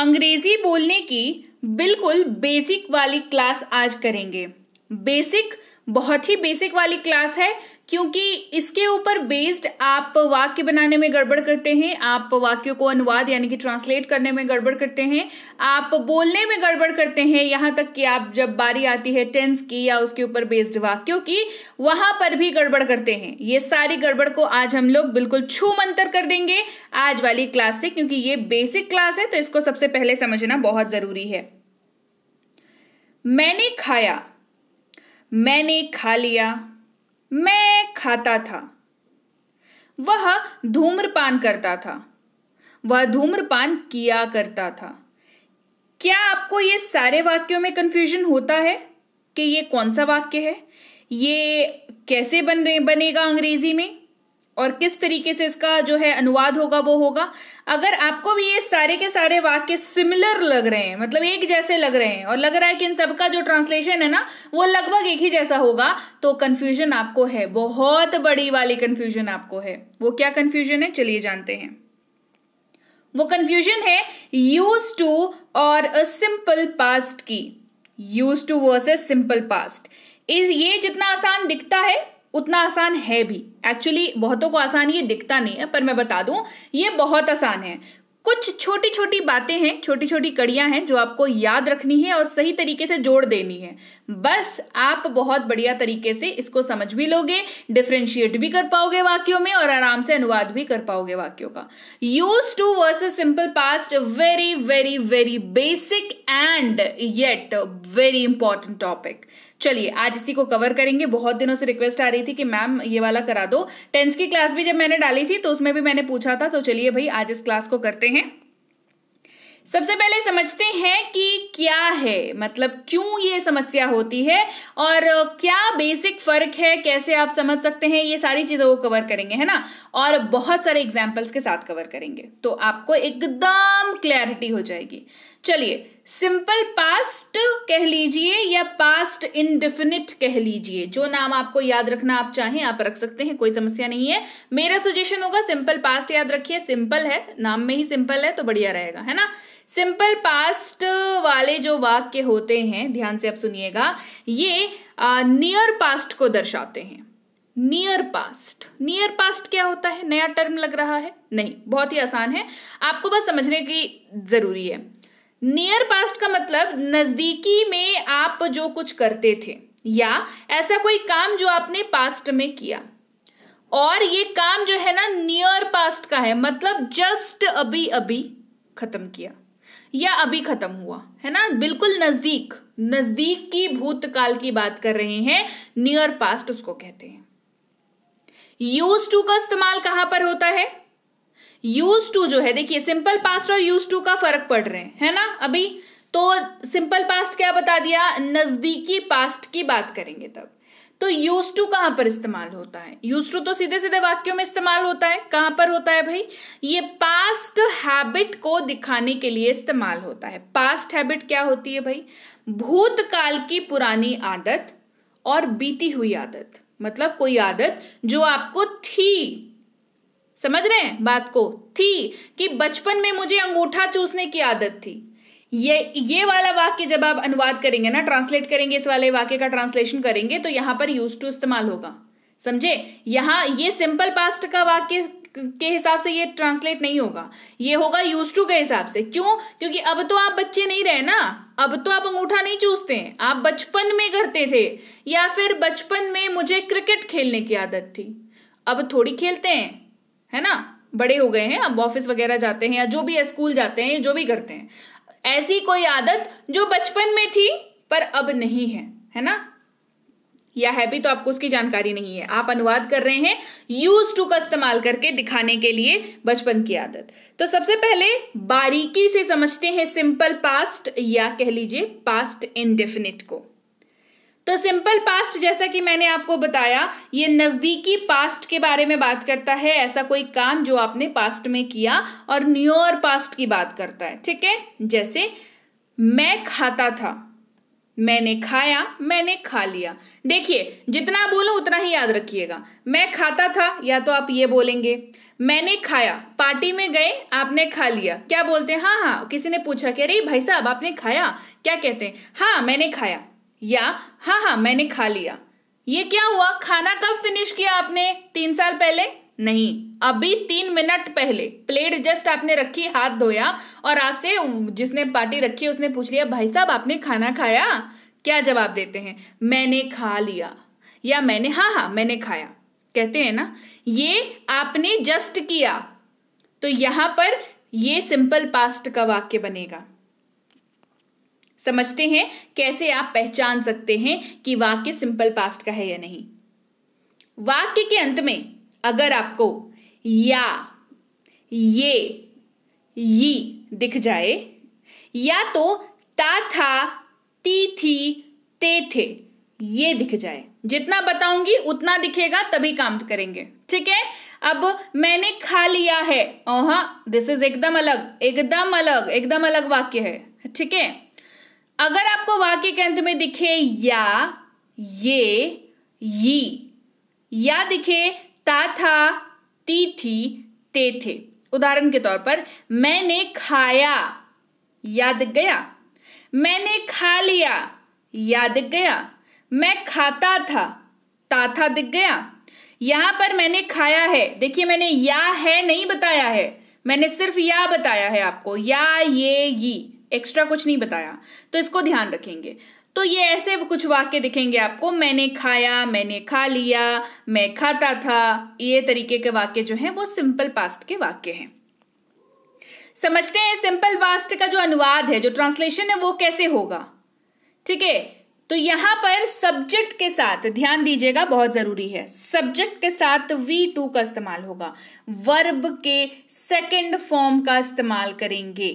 अंग्रेजी बोलने की बिल्कुल बेसिक वाली क्लास आज करेंगे बेसिक बहुत ही बेसिक वाली क्लास है क्योंकि इसके ऊपर बेस्ड आप वाक्य बनाने में गड़बड़ करते हैं आप वाक्यों को अनुवाद यानी कि ट्रांसलेट करने में गड़बड़ करते हैं आप बोलने में गड़बड़ करते हैं यहाँ तक कि आप जब बारी आती है टेंस की या उसके ऊपर बेस्ड वाक्यों की वहाँ पर भी गड़बड़ करते हैं ये सारी गड़बड़ को आज हम लोग बिल्कुल छू मंतर कर देंगे आज वाली क्लास से क्योंकि ये बेसिक क्लास है तो इसको सबसे पहले समझना बहुत ज़रूरी है मैंने खाया मैंने खा लिया मैं खाता था वह धूम्रपान करता था वह धूम्रपान किया करता था क्या आपको ये सारे वाक्यों में कंफ्यूजन होता है कि ये कौन सा वाक्य है ये कैसे बन बनेगा अंग्रेजी में और किस तरीके से इसका जो है अनुवाद होगा वो होगा अगर आपको भी ये सारे के सारे वाक्य सिमिलर लग रहे हैं मतलब एक जैसे लग रहे हैं और लग रहा है कि इन सब का जो ट्रांसलेशन है ना वो लगभग एक ही जैसा होगा तो कन्फ्यूजन आपको है बहुत बड़ी वाली कन्फ्यूजन आपको है वो क्या कन्फ्यूजन है चलिए जानते हैं वो कन्फ्यूजन है यूज टू और अ सिंपल पास्ट की use to versus simple past इस ये जितना आसान दिखता है उतना आसान है भी एक्चुअली बहुतों को आसान ये दिखता नहीं है पर मैं बता दूं ये बहुत आसान है कुछ छोटी छोटी बातें हैं छोटी छोटी कड़ियां हैं जो आपको याद रखनी है और सही तरीके से जोड़ देनी है बस आप बहुत बढ़िया तरीके से इसको समझ भी लोगे डिफ्रेंशिएट भी कर पाओगे वाक्यों में और आराम से अनुवाद भी कर पाओगे वाक्यों का use to verse simple past very very very basic and yet very important topic चलिए आज इसी को कवर करेंगे बहुत दिनों से रिक्वेस्ट आ रही थी कि मैम ये वाला करा दो टेंस की क्लास भी जब मैंने डाली थी तो उसमें भी मैंने पूछा था तो चलिए भाई आज इस क्लास को करते हैं सबसे पहले समझते हैं कि क्या है मतलब क्यों ये समस्या होती है और क्या बेसिक फर्क है कैसे आप समझ सकते हैं ये सारी चीज़ों को कवर करेंगे है ना और बहुत सारे एग्जाम्पल्स के साथ कवर करेंगे तो आपको एकदम क्लैरिटी हो जाएगी चलिए सिंपल पास्ट कह लीजिए या पास्ट इनडिफिनिट कह लीजिए जो नाम आपको याद रखना आप चाहें आप रख सकते हैं कोई समस्या नहीं है मेरा सजेशन होगा सिंपल पास्ट याद रखिए सिंपल है नाम में ही सिंपल है तो बढ़िया रहेगा है ना सिंपल पास्ट वाले जो वाक्य होते हैं ध्यान से आप सुनिएगा ये नियर पास्ट को दर्शाते हैं नियर पास्ट नियर पास्ट क्या होता है नया टर्म लग रहा है नहीं बहुत ही आसान है आपको बस समझने की जरूरी है नियर पास्ट का मतलब नजदीकी में आप जो कुछ करते थे या ऐसा कोई काम जो आपने पास्ट में किया और ये काम जो है ना नियर पास्ट का है मतलब जस्ट अभी अभी खत्म किया या अभी खत्म हुआ है ना बिल्कुल नजदीक नजदीक की भूतकाल की बात कर रहे हैं नियर पास्ट उसको कहते हैं यूज टू का इस्तेमाल कहां पर होता है यूज टू जो है देखिए सिंपल पास्ट और यूज टू का फर्क पड़ रहे हैं है ना अभी तो सिंपल पास्ट क्या बता दिया नजदीकी पास्ट की बात करेंगे तब तो यूज टू कहां पर इस्तेमाल होता है यूज टू तो सीधे सीधे वाक्यों में इस्तेमाल होता है कहां पर होता है भाई ये पास्ट हैबिट को दिखाने के लिए इस्तेमाल होता है पास्ट हैबिट क्या होती है भाई भूतकाल की पुरानी आदत और बीती हुई आदत मतलब कोई आदत जो आपको थी समझ रहे हैं बात को थी कि बचपन में मुझे अंगूठा चूसने की आदत थी ये ये वाला वाक्य जब आप अनुवाद करेंगे ना ट्रांसलेट करेंगे इस वाले वाक्य का ट्रांसलेशन करेंगे तो यहां पर यूज टू इस्तेमाल होगा समझे यहाँ ये सिंपल पास्ट का वाक्य के हिसाब से ये ट्रांसलेट नहीं होगा ये होगा यूज टू के हिसाब से क्यों क्योंकि अब तो आप बच्चे नहीं रहे ना अब तो आप अंगूठा नहीं चूसते हैं आप बचपन में करते थे या फिर बचपन में मुझे क्रिकेट खेलने की आदत थी अब थोड़ी खेलते हैं है ना बड़े हो गए हैं अब ऑफिस वगैरह जाते हैं या जो भी स्कूल जाते हैं जो भी करते हैं ऐसी कोई आदत जो बचपन में थी पर अब नहीं है है ना या है भी तो आपको उसकी जानकारी नहीं है आप अनुवाद कर रहे हैं यूज टू का इस्तेमाल करके दिखाने के लिए बचपन की आदत तो सबसे पहले बारीकी से समझते हैं सिंपल पास्ट या कह लीजिए पास्ट इनडेफिनिट को तो सिंपल पास्ट जैसा कि मैंने आपको बताया ये नज़दीकी पास्ट के बारे में बात करता है ऐसा कोई काम जो आपने पास्ट में किया और न्योर पास्ट की बात करता है ठीक है जैसे मैं खाता था मैंने खाया मैंने खा लिया देखिए जितना बोलो उतना ही याद रखिएगा मैं खाता था या तो आप ये बोलेंगे मैंने खाया पार्टी में गए आपने खा लिया क्या बोलते हैं हाँ हाँ किसी ने पूछा कि अरे भाई साहब आपने खाया क्या कहते हैं हाँ मैंने खाया या हाँ हाँ मैंने खा लिया ये क्या हुआ खाना कब फिनिश किया आपने तीन साल पहले नहीं अभी तीन मिनट पहले प्लेट जस्ट आपने रखी हाथ धोया और आपसे जिसने पार्टी रखी उसने पूछ लिया भाई साहब आपने खाना खाया क्या जवाब देते हैं मैंने खा लिया या मैंने हाँ हाँ मैंने खाया कहते हैं ना ये आपने जस्ट किया तो यहां पर ये सिंपल पास्ट का वाक्य बनेगा समझते हैं कैसे आप पहचान सकते हैं कि वाक्य सिंपल पास्ट का है या नहीं वाक्य के अंत में अगर आपको या ये यी दिख जाए या तो ता था ती थी ते थे ये दिख जाए जितना बताऊंगी उतना दिखेगा तभी काम करेंगे ठीक है अब मैंने खा लिया है ओहा दिस इज एकदम अलग एकदम अलग एकदम अलग वाक्य है ठीक है अगर आपको वाक्य के अंत में दिखे या ये यी या दिखे ता था ती थी ते थे उदाहरण के तौर पर मैंने खाया याद गया मैंने खा लिया याद गया मैं खाता था ता था दिख गया यहां पर मैंने खाया है देखिए मैंने या है नहीं बताया है मैंने सिर्फ या बताया है आपको या ये यी एक्स्ट्रा कुछ नहीं बताया तो इसको ध्यान रखेंगे तो ये ऐसे कुछ वाक्य दिखेंगे आपको मैंने खाया मैंने खा लिया मैं खाता था ये तरीके के वाक्य जो हैं वो सिंपल पास्ट के वाक्य हैं समझते हैं सिंपल पास्ट का जो अनुवाद है जो ट्रांसलेशन है वो कैसे होगा ठीक है तो यहां पर सब्जेक्ट के साथ ध्यान दीजिएगा बहुत जरूरी है सब्जेक्ट के साथ वी टू का इस्तेमाल होगा वर्ब के सेकंड फॉर्म का इस्तेमाल करेंगे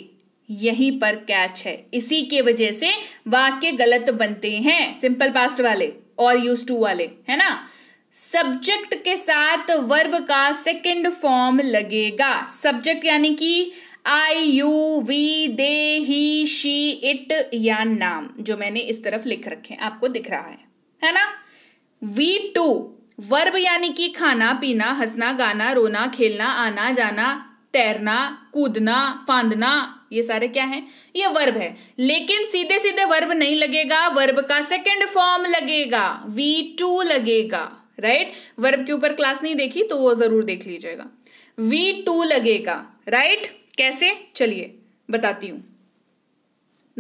यहीं पर कैच है इसी के वजह से वाक्य गलत बनते हैं सिंपल पास्ट वाले और यूज टू वाले है ना सब्जेक्ट के साथ वर्ब का सेकंड फॉर्म लगेगा सब्जेक्ट यानी कि I you we they he she it या नाम जो मैंने इस तरफ लिख रखे हैं आपको दिख रहा है है ना वी टू वर्ब यानी कि खाना पीना हंसना गाना रोना खेलना आना जाना तैरना कूदना फांदना ये सारे क्या हैं ये वर्ब है लेकिन सीधे सीधे वर्ब नहीं लगेगा वर्ब का सेकंड फॉर्म लगेगा वी टू लगेगा राइट वर्ब के ऊपर क्लास नहीं देखी तो वो जरूर देख लीजिएगा वी टू लगेगा राइट कैसे चलिए बताती हूं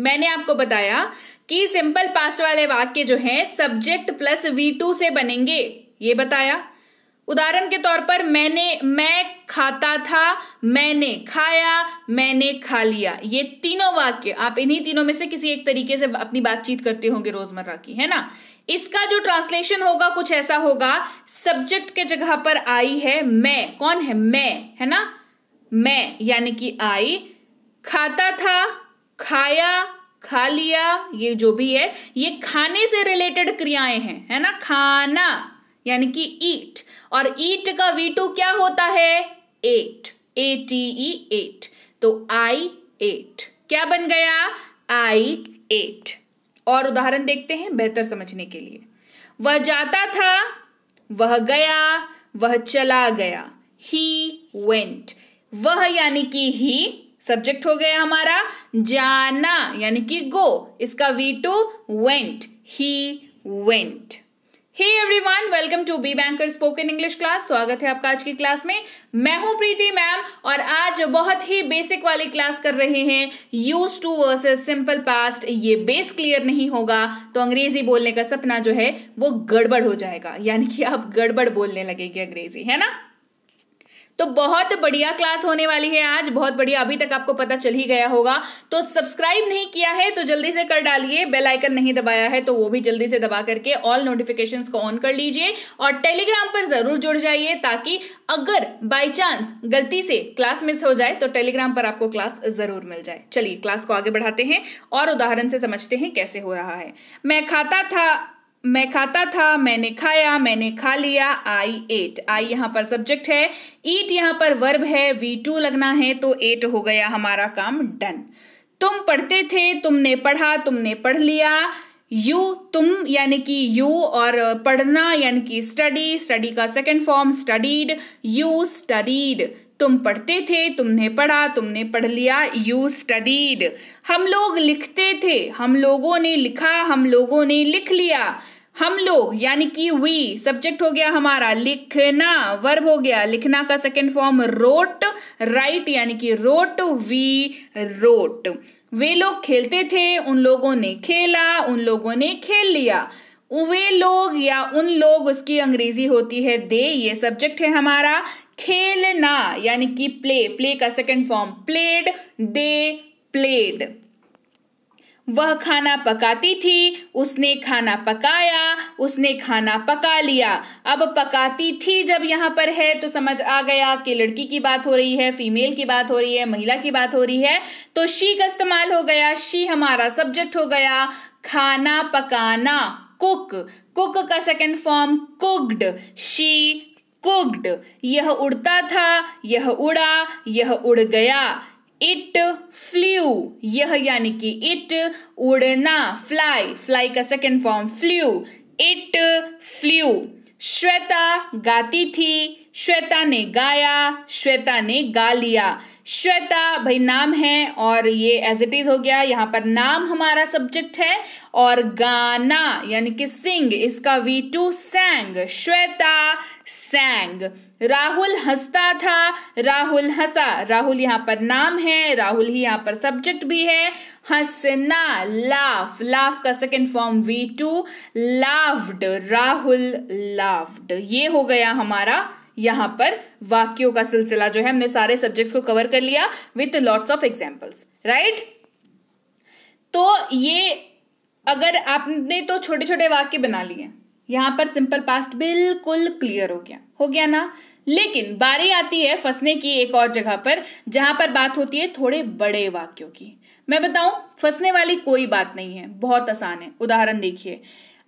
मैंने आपको बताया कि सिंपल पास्ट वाले वाक्य जो हैं सब्जेक्ट प्लस वी टू से बनेंगे ये बताया उदाहरण के तौर पर मैंने मैं खाता था मैंने खाया मैंने खा लिया ये तीनों वाक्य आप इन्हीं तीनों में से किसी एक तरीके से अपनी बातचीत करते होंगे रोजमर्रा की है ना इसका जो ट्रांसलेशन होगा कुछ ऐसा होगा सब्जेक्ट के जगह पर आई है मैं कौन है मैं है ना मैं यानी कि आई खाता था खाया खा लिया ये जो भी है ये खाने से रिलेटेड क्रियाएं हैं है ना खाना यानी कि ईट और ईट का वी टू क्या होता है ate A T E ate तो आई एट क्या बन गया आई एट और उदाहरण देखते हैं बेहतर समझने के लिए वह जाता था वह गया वह चला गया ही वेंट वह यानी कि ही सब्जेक्ट हो गया हमारा जाना यानी कि गो इसका V two went he went hey everyone welcome to be banker spoken English class स्वागत है आपका आज की क्लास में मैं हूं प्रीति मैम और आज बहुत ही बेसिक वाली क्लास कर रहे हैं use to versus simple past ये बेस क्लियर नहीं होगा तो अंग्रेजी बोलने का सपना जो है वो गड़बड़ हो जाएगा यानी कि आप गड़बड़ बोलने लगेगी अंग्रेजी है ना तो बहुत बढ़िया क्लास होने वाली है आज बहुत बढ़िया अभी तक आपको पता चल ही गया होगा तो सब्सक्राइब नहीं किया है तो जल्दी से कर डालिए बेल आइकन नहीं दबाया है तो वो भी जल्दी से दबा करके ऑल नोटिफिकेशन को ऑन कर लीजिए और टेलीग्राम पर जरूर जुड़ जाइए ताकि अगर बाई चांस गलती से क्लास मिस हो जाए तो टेलीग्राम पर आपको क्लास जरूर मिल जाए चलिए क्लास को आगे बढ़ाते हैं और उदाहरण से समझते हैं कैसे हो रहा है मैं खाता था मैं खाता था मैंने खाया मैंने खा लिया आई एट आई यहाँ पर सब्जेक्ट है ईट यहाँ पर वर्ब है वी टू लगना है तो एट हो गया हमारा काम डन तुम पढ़ते थे तुमने पढ़ा तुमने पढ़ लिया यू तुम यानी कि यू और पढ़ना यानी कि स्टडी स्टडी का second form studied you studied तुम पढ़ते थे तुमने पढ़ा तुमने पढ़ लिया यू स्टडीड हम लोग लिखते थे हम लोगों ने लिखा हम लोगों ने लिख लिया हम लोग यानी कि वी सब्जेक्ट हो गया हमारा लिखना वर्ब हो गया लिखना का सेकेंड फॉर्म रोट राइट यानी कि रोट वी रोट वे लोग खेलते थे उन लोगों ने खेला उन लोगों ने खेल लिया वे लोग या उन लोग उसकी अंग्रेजी होती है दे ये सब्जेक्ट है हमारा खेलना यानी कि प्ले प्ले का second form played they played वह खाना पकाती थी उसने खाना पकाया उसने खाना पका लिया अब पकाती थी जब यहाँ पर है तो समझ आ गया कि लड़की की बात हो रही है फीमेल की बात हो रही है महिला की बात हो रही है तो शी का इस्तेमाल हो गया शी हमारा सब्जेक्ट हो गया खाना पकाना कुक कुक का second form cooked she cooked यह उड़ता था यह उड़ा यह उड़ गया इट फ्लू यह यानी कि इट उड़ना फ्लाई फ्लाई का second form flew it flew Shweta गाती थी श्वेता ने गाया श्वेता ने गा लिया श्वेता भाई नाम है और ये एज इट इज हो गया यहाँ पर नाम हमारा सब्जेक्ट है और गाना यानी कि सिंग इसका V two sang Shweta sang Rahul हंसता था राहुल हंसा राहुल यहाँ पर नाम है राहुल ही यहाँ पर सब्जेक्ट भी है हंसना लाफ लाफ का second form V two laughed Rahul laughed ये हो गया हमारा यहाँ पर वाक्यों का सिलसिला जो है हमने सारे सब्जेक्ट्स को कवर कर लिया with lots of examples right तो ये अगर आपने तो छोटे छोटे वाक्य बना लिए यहां पर सिंपल पास्ट बिल्कुल क्लियर हो गया हो गया ना लेकिन बारी आती है फंसने की एक और जगह पर जहां पर बात होती है थोड़े बड़े वाक्यों की मैं बताऊं फंसने वाली कोई बात नहीं है बहुत आसान है उदाहरण देखिए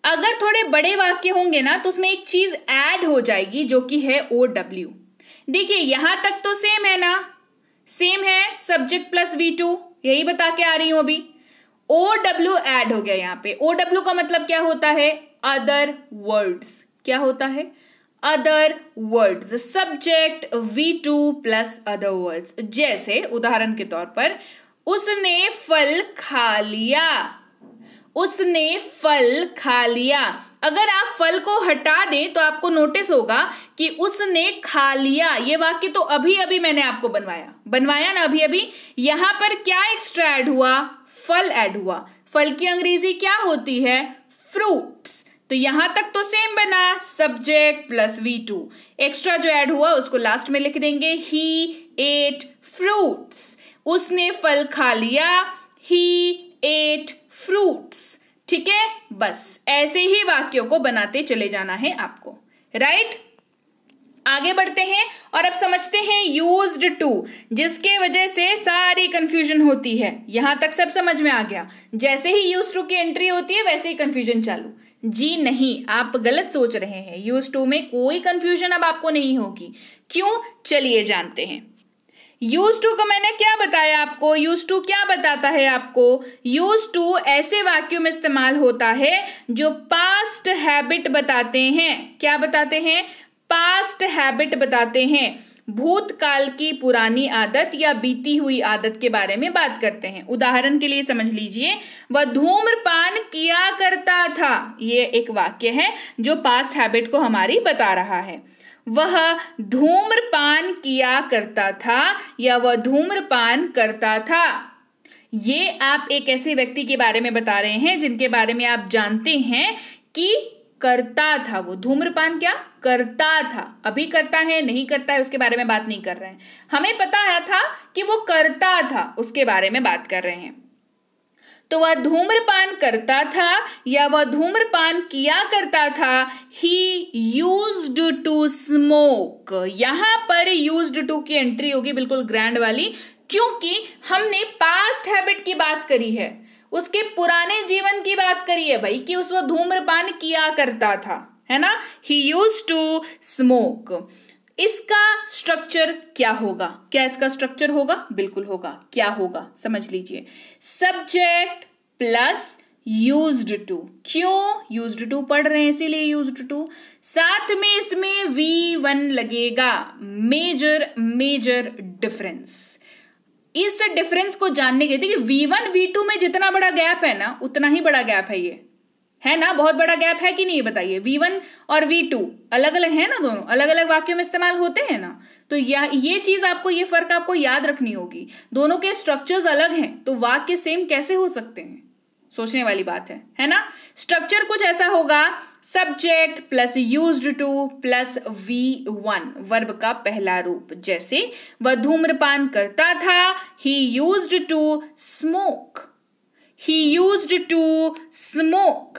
अगर थोड़े बड़े वाक्य होंगे ना तो उसमें एक चीज ऐड हो जाएगी जो कि है ओ डब्ल्यू देखिए यहां तक तो सेम है ना सेम है सब्जेक्ट प्लस वी टू यही बता के आ रही हूं अभी ओ डब्ल्यू एड हो गया यहाँ पे ओ डब्ल्यू का मतलब क्या होता है अदर वर्ड्स क्या होता है other words subject V two plus other words जैसे उदाहरण के तौर पर उसने फल खा लिया उसने फल खा लिया अगर आप फल को हटा दें तो आपको नोटिस होगा कि उसने खा लिया ये वाक्य तो अभी अभी मैंने आपको बनवाया बनवाया ना अभी अभी यहां पर क्या एक्स्ट्रा ऐड हुआ फल ऐड हुआ फल की अंग्रेजी क्या होती है फ्रूट्स तो यहां तक तो सेम बना subject plus V two extra जो ऐड हुआ उसको लास्ट में लिख देंगे ही एट फ्रूट्स उसने फल खा लिया ही एट फ्रूट्स ठीक है बस ऐसे ही वाक्यों को बनाते चले जाना है आपको राइट आगे बढ़ते हैं और अब समझते हैं यूज टू जिसके वजह से सारी कंफ्यूजन होती है यहां तक सब समझ में आ गया जैसे ही यूज टू की एंट्री होती है वैसे ही कंफ्यूजन चालू जी नहीं आप गलत सोच रहे हैं यूज टू में कोई कंफ्यूजन अब आपको नहीं होगी क्यों चलिए जानते हैं यूज टू का मैंने क्या बताया आपको यूज टू क्या बताता है आपको यूज टू ऐसे वाक्यों में इस्तेमाल होता है जो पास्ट हैबिट बताते हैं क्या बताते हैं पास्ट हैबिट बताते हैं भूतकाल की पुरानी आदत या बीती हुई आदत के बारे में बात करते हैं उदाहरण के लिए समझ लीजिए वह धूम्रपान किया करता था ये एक वाक्य है जो पास्ट हैबिट को हमारी बता रहा है वह धूम्रपान किया करता था या वह धूम्रपान करता था ये आप एक ऐसे व्यक्ति के बारे में बता रहे हैं जिनके बारे में आप जानते हैं कि करता था वो धूम्रपान क्या करता था अभी करता है नहीं करता है उसके बारे में बात नहीं कर रहे हैं हमें पता है था कि वो करता था उसके बारे में बात कर रहे हैं तो वह धूम्रपान करता था या वह धूम्रपान किया करता था ही यूज टू स्मोक यहां पर यूज टू की एंट्री होगी बिल्कुल ग्रैंड वाली क्योंकि हमने पास्ट हैबिट की बात करी है उसके पुराने जीवन की बात करी है भाई कि उस वो धूम्रपान किया करता था है ना ही यूज टू स्मोक इसका स्ट्रक्चर क्या होगा क्या इसका स्ट्रक्चर होगा बिल्कुल होगा क्या होगा समझ लीजिए सब्जेक्ट प्लस यूज टू क्यों यूज टू पढ़ रहे हैं इसीलिए यूज टू साथ में इसमें वी वन लगेगा मेजर मेजर डिफरेंस इस डिफरेंस को जानने के देखिए वी वन वी टू में जितना बड़ा गैप है ना उतना ही बड़ा गैप है ये है ना बहुत बड़ा गैप है कि नहीं बताइए वी वन और वी टू अलग अलग है ना दोनों अलग अलग वाक्यों में इस्तेमाल होते हैं ना तो या ये चीज आपको ये फर्क आपको याद रखनी होगी दोनों के स्ट्रक्चर्स अलग हैं तो वाक्य सेम कैसे हो सकते हैं सोचने वाली बात है है ना स्ट्रक्चर कुछ ऐसा होगा subject plus used to plus V one verb का पहला रूप जैसे वह धूम्रपान करता था ही यूज टू स्मोक ही यूज टू स्मोक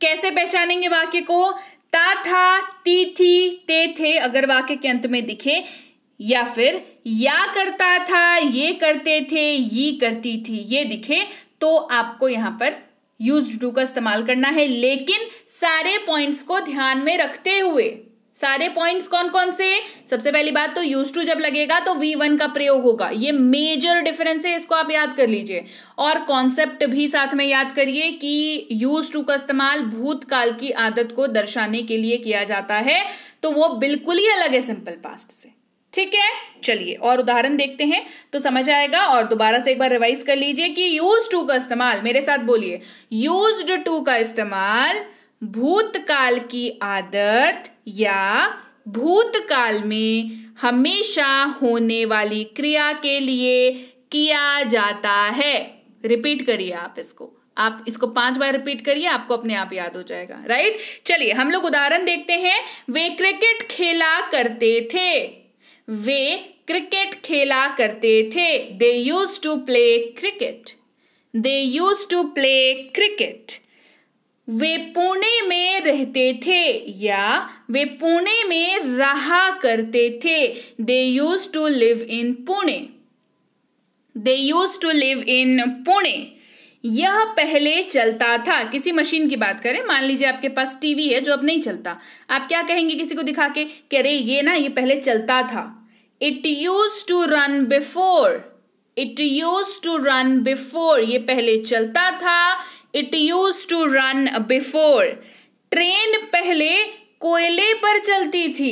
कैसे पहचानेंगे वाक्य को ता था ती थी ते थे अगर वाक्य के अंत में दिखे या फिर या करता था ये करते थे ये करती थी ये दिखे तो आपको यहां पर यूज टू का इस्तेमाल करना है लेकिन सारे पॉइंट्स को ध्यान में रखते हुए सारे पॉइंट्स कौन कौन से सबसे पहली बात तो यूज टू जब लगेगा तो वी वन का प्रयोग होगा ये मेजर डिफरेंस है इसको आप याद कर लीजिए और कॉन्सेप्ट भी साथ में याद करिए कि यूज टू का इस्तेमाल भूतकाल की आदत को दर्शाने के लिए किया जाता है तो वो बिल्कुल ही अलग है सिंपल पास्ट से ठीक है चलिए और उदाहरण देखते हैं तो समझ आएगा और दोबारा से एक बार रिवाइज कर लीजिए कि यूज टू का इस्तेमाल मेरे साथ बोलिए यूज टू का इस्तेमाल भूतकाल की आदत या भूतकाल में हमेशा होने वाली क्रिया के लिए किया जाता है रिपीट करिए आप इसको आप इसको पांच बार रिपीट करिए आपको अपने आप याद हो जाएगा राइट चलिए हम लोग उदाहरण देखते हैं वे क्रिकेट खेला करते थे वे क्रिकेट खेला करते थे they used to play cricket they used to play cricket वे पुणे में रहते थे या वे पुणे में रहा करते थे they used to live in Pune they used to live in Pune यह पहले चलता था किसी मशीन की बात करें मान लीजिए आपके पास टीवी है जो अब नहीं चलता आप क्या कहेंगे किसी को दिखा के कह रहे ये ना ये पहले चलता था it used to run before it used to run before ये पहले चलता था it used to run before train पहले कोयले पर चलती थी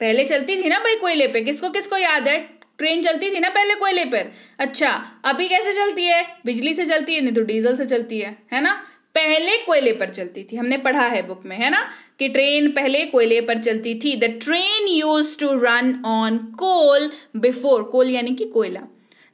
पहले चलती थी ना भाई कोयले पे किसको किसको याद है ट्रेन चलती थी ना पहले कोयले पर अच्छा अभी कैसे चलती है बिजली से चलती है नहीं तो डीजल से चलती है है ना पहले कोयले पर चलती थी हमने पढ़ा है बुक में है ना कि ट्रेन पहले कोयले पर चलती थी the train used to run on coal before coal यानी कि कोयला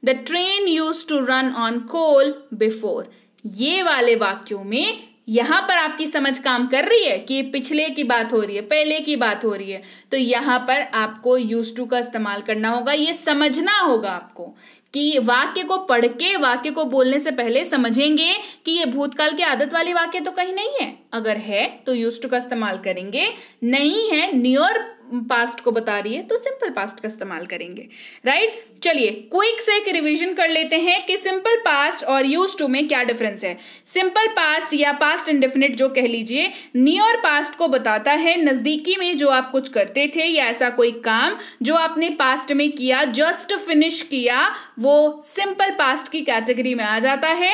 the train used to run on coal before ये वाले वाक्यों में यहां पर आपकी समझ काम कर रही है कि पिछले की बात हो रही है पहले की बात हो रही है तो यहां पर आपको यूज टू का इस्तेमाल करना होगा ये समझना होगा आपको कि वाक्य को पढ़ के वाक्य को बोलने से पहले समझेंगे कि ये भूतकाल के आदत वाले वाक्य तो कहीं नहीं है अगर है तो यूज टू का इस्तेमाल करेंगे नहीं है नियर पास्ट को बता रही है तो सिंपल पास्ट का इस्तेमाल करेंगे राइट चलिए क्विक से एक रिवीजन कर लेते हैं कि सिंपल पास्ट और यूज टू में क्या डिफरेंस है सिंपल पास्ट या पास्ट इंडेफिनिट जो कह लीजिए नियर पास्ट को बताता है नजदीकी में जो आप कुछ करते थे या ऐसा कोई काम जो आपने पास्ट में किया जस्ट फिनिश किया वो सिंपल पास्ट की कैटेगरी में आ जाता है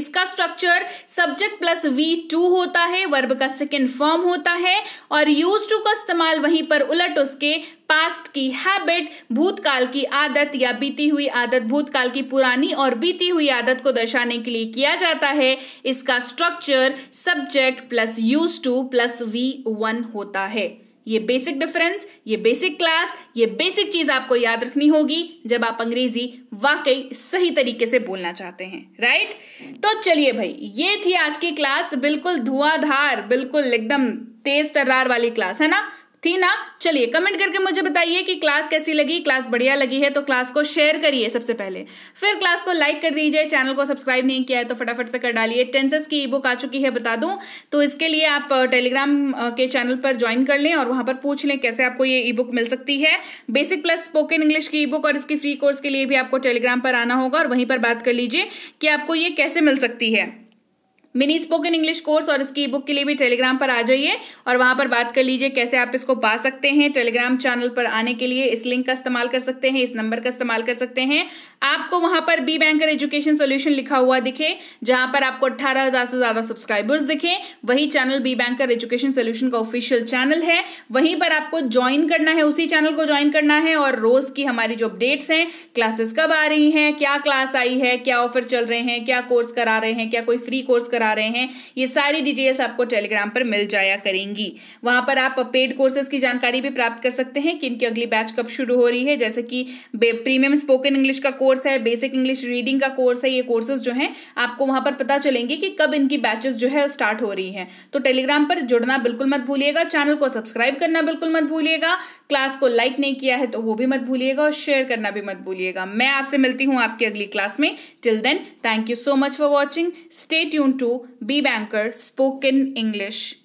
इसका structure subject plus V two होता है वर्ब का सेकेंड फॉर्म होता है और यूज टू का इस्तेमाल वहीं पर उलट उसके पास्ट की हैबिट भूतकाल की आदत या बीती हुई आदत भूतकाल की पुरानी और बीती हुई आदत को दर्शाने के लिए किया जाता है इसका structure subject plus used to plus V one होता है ये बेसिक डिफरेंस ये बेसिक क्लास ये बेसिक चीज आपको याद रखनी होगी जब आप अंग्रेजी वाकई सही तरीके से बोलना चाहते हैं राइट तो चलिए भाई ये थी आज की क्लास बिल्कुल धुआंधार बिल्कुल एकदम तेज तर्रार वाली क्लास है ना थी ना चलिए कमेंट करके मुझे बताइए कि क्लास कैसी लगी क्लास बढ़िया लगी है तो क्लास को शेयर करिए सबसे पहले फिर क्लास को लाइक कर दीजिए चैनल को सब्सक्राइब नहीं किया है तो फटाफट से कर डालिए टेंसेस की ई बुक आ चुकी है बता दूं तो इसके लिए आप टेलीग्राम के चैनल पर ज्वाइन कर लें और वहां पर पूछ लें कैसे आपको ये ई बुक मिल सकती है बेसिक प्लस स्पोकन इंग्लिश की ई बुक और इसकी फ्री कोर्स के लिए भी आपको टेलीग्राम पर आना होगा और वहीं पर बात कर लीजिए कि आपको ये कैसे मिल सकती है मिनी स्पोकन इंग्लिश कोर्स और इसकी बुक के लिए भी टेलीग्राम पर आ जाइए और वहां पर बात कर लीजिए कैसे आप इसको पा सकते हैं टेलीग्राम चैनल पर आने के लिए इस लिंक का इस्तेमाल कर सकते हैं इस नंबर का इस्तेमाल कर सकते हैं आपको वहां पर बी बैंकर एजुकेशन सोल्यूशन लिखा हुआ दिखे जहां पर आपको अट्ठारह हज़ार से ज़्यादा सब्सक्राइबर्स दिखे वही channel Be Banker Education Solution का ऑफिशियल चैनल है वहीं पर आपको ज्वाइन करना है उसी चैनल को ज्वाइन करना है और रोज़ की हमारी जो अपडेट्स हैं क्लासेस कब आ रही हैं क्या क्लास आई है क्या ऑफर चल रहे हैं क्या कोर्स करा रहे हैं क्या कोई फ्री कोर्स आ रहे हैं ये सारी डिटेल्स आपको टेलीग्राम पर मिल जाया करेंगी वहां पर आप पेड कोर्सेज की जानकारी भी प्राप्त कर सकते हैं कि इनकी अगली बैच कब शुरू हो रही है जैसे कि प्रीमियम स्पोकन इंग्लिश का कोर्स है बेसिक इंग्लिश रीडिंग का कोर्स है ये कोर्सेज जो है आपको वहां पर पता चलेंगे कि कब इनकी बैचेस जो है स्टार्ट हो रही है तो टेलीग्राम पर जुड़ना बिल्कुल मत भूलिएगा चैनल को सब्सक्राइब करना बिल्कुल मत भूलिएगा क्लास को लाइक नहीं किया है तो वो भी मत भूलिएगा और शेयर करना भी मत भूलिएगा मैं आपसे मिलती हूँ आपकी अगली क्लास में till then thank you so much for watching stay tune to to Be Banker Spoken English.